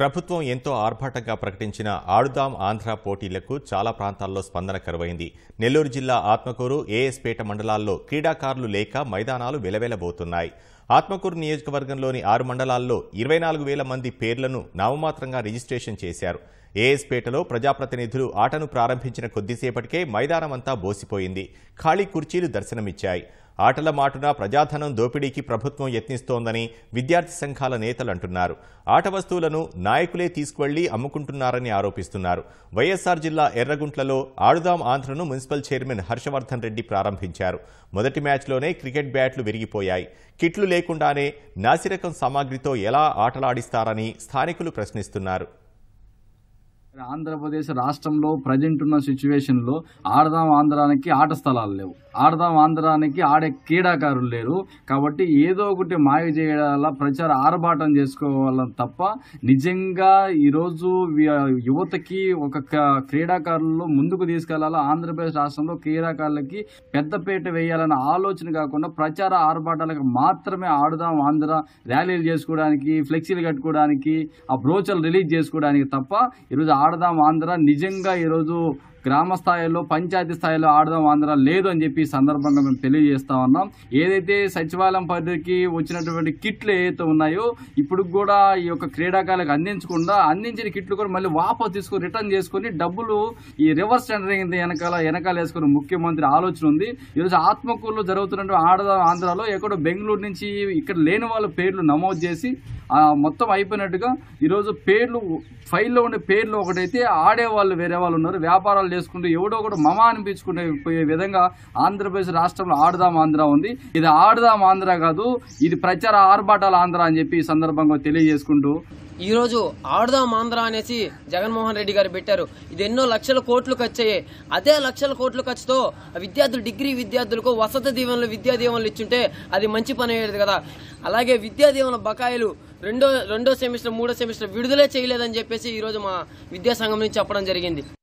ప్రభుత్వం ఎంతో ఆర్భాటంగా ప్రకటించిన ఆడుదాం ఆంధ్ర పోటీలకు చాలా ప్రాంతాల్లో స్పందన కరువైంది నెల్లూరు జిల్లా ఆత్మకూరు ఏఎస్పేట మండలాల్లో క్రీడాకారులు లేక మైదానాలు వెలవెలబోతున్నాయి ఆత్మకూరు నియోజకవర్గంలోని ఆరు మండలాల్లో ఇరవై నాలుగు వేల మంది పేర్లను నామమాత్రంగా రిజిస్ట్రేషన్ చేశారు ఏఎస్పేటలో ప్రజాప్రతినిధులు ఆటను ప్రారంభించిన కొద్దిసేపటికే మైదానమంతా బోసిపోయింది ఖాళీ కుర్చీలు దర్శనమిచ్చాయి ఆటల మాటున ప్రజాధనం దోపిడీకి ప్రభుత్వం యత్నిస్తోందని విద్యార్థి సంఘాల నేతలు అంటున్నారు ఆట వస్తువులను నాయకులే తీసుకువెళ్లి అమ్ముకుంటున్నారని ఆరోపిస్తున్నారు వైఎస్సార్ జిల్లా ఎర్రగుంట్లలో ఆడుదాం ఆంధ్రను మున్సిపల్ చైర్మన్ హర్షవర్ధన్ రెడ్డి ప్రారంభించారు మొదటి మ్యాచ్లోనే క్రికెట్ బ్యాట్లు విరిగిపోయాయి కిట్లు లేకుండానే నాసిరకం సామాగ్రితో ఎలా ఆటలాడిస్తారని స్థానికులు ప్రశ్నిస్తున్నారు ఆంధ్రప్రదేశ్ రాష్ట్రంలో ప్రజెంట్ ఉన్న సిచ్యువేషన్లో ఆడదాం ఆంధ్రానికి ఆట స్థలాలు లేవు ఆడదాం ఆంధ్రానికి ఆడే క్రీడాకారులు లేరు కాబట్టి ఏదో ఒకటి మాయ చేయడాల ప్రచార ఆరబాటం చేసుకోవాలని తప్ప నిజంగా ఈరోజు యువతకి ఒక క్రీడాకారుల్లో ముందుకు తీసుకెళ్లాలా ఆంధ్రప్రదేశ్ రాష్ట్రంలో క్రీడాకారులకి పెద్దపేట వేయాలన్న ఆలోచన కాకుండా ప్రచార ఆరబాటాలకు మాత్రమే ఆడదాం ఆంధ్ర ర్యాలీలు చేసుకోవడానికి ఫ్లెక్సీలు కట్టుకోవడానికి ఆ బ్రోచర్లు రిలీజ్ చేసుకోవడానికి తప్ప ఈరోజు ఆడదాం ఆంధ్ర నిజంగా ఈరోజు గ్రామ స్థాయిలో పంచాయతీ స్థాయిలో ఆడదాం ఆంధ్ర లేదు అని చెప్పి సందర్భంగా మేము తెలియజేస్తా ఉన్నాం ఏదైతే సచివాలయం పరిధికి వచ్చినటువంటి కిట్లు ఏదైతే ఉన్నాయో ఇప్పుడు కూడా ఈ యొక్క క్రీడాకాలకు అందించకుండా అందించిన కిట్లు కూడా మళ్ళీ వాపస్ తీసుకొని రిటర్న్ చేసుకొని డబ్బులు ఈ రివర్స్ టెండరింగ్ వెనకాల వెనకాల వేసుకుని ముఖ్యమంత్రి ఆలోచన ఉంది ఈరోజు ఆత్మకూరులో జరుగుతున్నటువంటి ఆడదాం ఆంధ్రాలో ఎక్కడో బెంగళూరు నుంచి ఇక్కడ లేని వాళ్ళ పేర్లు నమోదు చేసి మొత్తం అయిపోయినట్టుగా ఈరోజు పేర్లు ఫైల్లో ఉండే పేర్లు ఒకటైతే ఆడేవాళ్ళు వేరే వాళ్ళు ఉన్నారు వ్యాపారాలు చేసుకుంటూ ఎవడో ఒకటి మమ అనిపించుకునే పోయే విధంగా ఆంధ్రప్రదేశ్ రాష్ట్రంలో ఆడదాం ఆంధ్ర ఉంది ఇది ఆడదాం ఆంధ్ర కాదు ఇది ప్రచార ఆర్భాటాల ఆంధ్ర అని చెప్పి ఈ సందర్భంగా తెలియజేసుకుంటూ ఈరోజు ఆడదాం ఆంధ్ర అనేసి జగన్మోహన్ రెడ్డి గారు పెట్టారు ఇది ఎన్నో లక్షల కోట్లు ఖర్చయ్యాయి అదే లక్షల కోట్లు ఖర్చుతో విద్యార్థులు డిగ్రీ విద్యార్థులకు వసతి దీవెనలు విద్యా దీవెనలు ఇచ్చుంటే అది మంచి పని అయ్యేది కదా అలాగే విద్యా దీవెన బకాయిలు రెండో రెండో సెమిస్టర్ మూడో సెమిస్టర్ విడుదలే చేయలేదని చెప్పేసి ఈరోజు మా విద్యాసంఘం నుంచి చెప్పడం జరిగింది